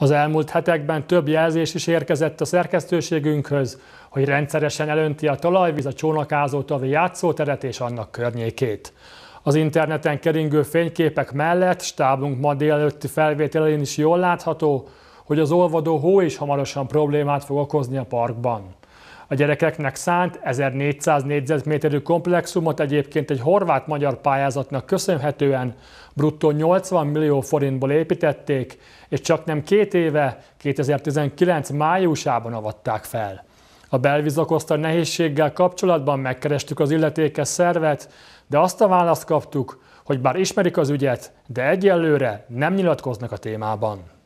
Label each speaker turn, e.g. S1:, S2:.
S1: Az elmúlt hetekben több jelzés is érkezett a szerkesztőségünkhöz, hogy rendszeresen elönti a talajvíz a csónakázó tavi játszóteret és annak környékét. Az interneten keringő fényképek mellett stábunk ma délelőtti felvételén is jól látható, hogy az olvadó hó is hamarosan problémát fog okozni a parkban. A gyerekeknek szánt 1400 négyzetméterű komplexumot egyébként egy horvát-magyar pályázatnak köszönhetően bruttó 80 millió forintból építették, és csak nem két éve, 2019 májusában avatták fel. A belvíz okozta nehézséggel kapcsolatban megkerestük az illetékes szervet, de azt a választ kaptuk, hogy bár ismerik az ügyet, de egyelőre nem nyilatkoznak a témában.